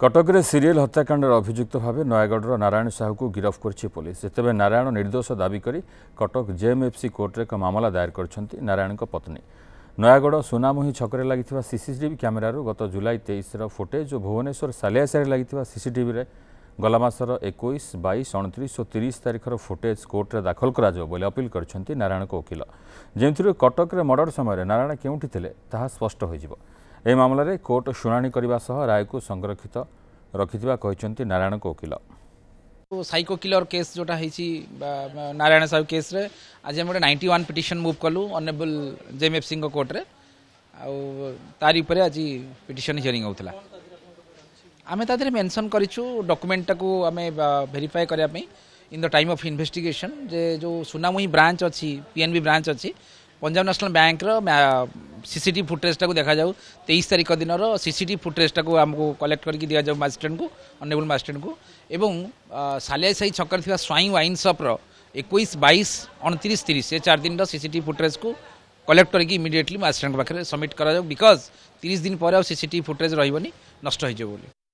କଟକରେ ସିରିଏଲ୍ ହତ୍ୟାକାଣ୍ଡରେ ଅଭିଯୁକ୍ତ ଭାବେ ନୟାଗଡ଼ର ନାରାୟଣ ସାହୁକୁ ଗିରଫ କରିଛି ପୋଲିସ ସେତେବେଳେ ନାରାୟଣ ନିର୍ଦ୍ଦୋଷ ଦାବି କରି କଟକ ଜେଏମ୍ଏଫ୍ସି କୋର୍ଟରେ ଏକ ମାମଲା ଦାୟର କରିଛନ୍ତି ନାରାୟଣଙ୍କ ପତ୍ନୀ ନୟାଗଡ଼ ସୁନାମୁହିଁ ଛକରେ ଲାଗିଥିବା ସିସିଟିଭି କ୍ୟାମେରାରୁ ଗତ ଜୁଲାଇ ତେଇଶର ଫୁଟେଜ୍ ଓ ଭୁବନେଶ୍ୱର ସାଲିଆସାରେ ଲାଗିଥିବା ସିସିଟିଭିରେ ଗଲା ମାସର ଏକୋଇଶ ବାଇଶ ଅଣତିରିଶ ଓ ତିରିଶ ତାରିଖର ଫୁଟେଜ୍ କୋର୍ଟରେ ଦାଖଲ କରାଯିବ ବୋଲି ଅପିଲ କରିଛନ୍ତି ନାରାୟଣଙ୍କ ଓକିଲ ଯେଉଁଥିରୁ କଟକରେ ମର୍ଡର ସମୟରେ ନାରାୟଣ କେଉଁଠି ଥିଲେ ତାହା ସ୍ପଷ୍ଟ ହୋଇଯିବ ଏହି ମାମଲାରେ କୋର୍ଟ ଶୁଣାଣି କରିବା ସହ ରାୟକୁ ସଂରକ୍ଷିତ ରଖିଥିବା କହିଛନ୍ତି ନାରାୟଣଙ୍କ ଓକିଲ ସାଇକୋ କିଲର କେସ୍ ଯେଉଁଟା ହେଇଛି ନାରାୟଣ ସାହୁ କେସ୍ରେ ଆଜି ଆମେ ଗୋଟେ ନାଇଣ୍ଟି ୱାନ୍ ପିଟିସନ୍ ମୁଭ୍ କଲୁ ଅନେବୁଲ୍ ଜେଏମ୍ଏଫ୍ ସିଂଙ୍କ କୋର୍ଟରେ ଆଉ ତାରି ଉପରେ ଆଜି ପିଟିସନ୍ ହିୟରିଂ ହେଉଥିଲା ଆମେ ତା ଦେହରେ ମେନସନ୍ କରିଛୁ ଡକୁମେଣ୍ଟଟାକୁ ଆମେ ଭେରିଫାଏ କରିବା ପାଇଁ in the time of investigation ଯେ ଯେଉଁ ସୁନାମୁହିଁ ବ୍ରାଞ୍ଚ ଅଛି ପିଏନ୍ବି ବ୍ରାଞ୍ଚ ଅଛି ପଞ୍ଜାବ ନ୍ୟାସନାଲ୍ ବ୍ୟାଙ୍କର সিসিটি ফুটেজটা দেখা যাও তেইশ তারিখ দিনর সিসিটি ফুটেজটা আমি কলেক্ট করি দিয়া যাও মাজিষ্ট্রেটু অনেবল মাজিষ্ট্রেটু এবং সালিয়া সাই ছকরে থাকা স্বাইং ওয়াইন সপ্র একুশ বাইশ অণতিশ তিরিশ এ চার দিনর সিসিটি ফুটেজকু কলেক্ট করি ইমিডিয়েটলি মাজিষ্ট্রেট পাখে সবমিট করা বিকজ তিরিশ দিন পরে আর সিসিটি ফুটেজ রহবনি নষ্ট হয়ে যাব বলে